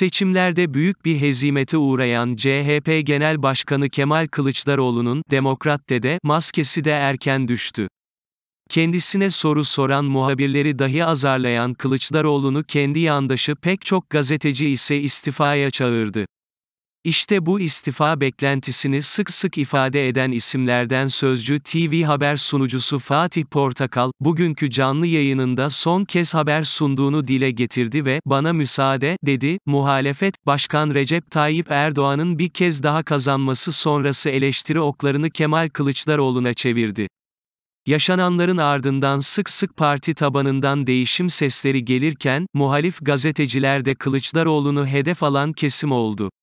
Seçimlerde büyük bir hezimete uğrayan CHP Genel Başkanı Kemal Kılıçdaroğlu'nun, Demokrat Dede, maskesi de erken düştü. Kendisine soru soran muhabirleri dahi azarlayan Kılıçdaroğlu'nu kendi yandaşı pek çok gazeteci ise istifaya çağırdı. İşte bu istifa beklentisini sık sık ifade eden isimlerden Sözcü TV haber sunucusu Fatih Portakal, bugünkü canlı yayınında son kez haber sunduğunu dile getirdi ve, bana müsaade, dedi, muhalefet, Başkan Recep Tayyip Erdoğan'ın bir kez daha kazanması sonrası eleştiri oklarını Kemal Kılıçdaroğlu'na çevirdi. Yaşananların ardından sık sık parti tabanından değişim sesleri gelirken, muhalif gazeteciler de Kılıçdaroğlu'nu hedef alan kesim oldu.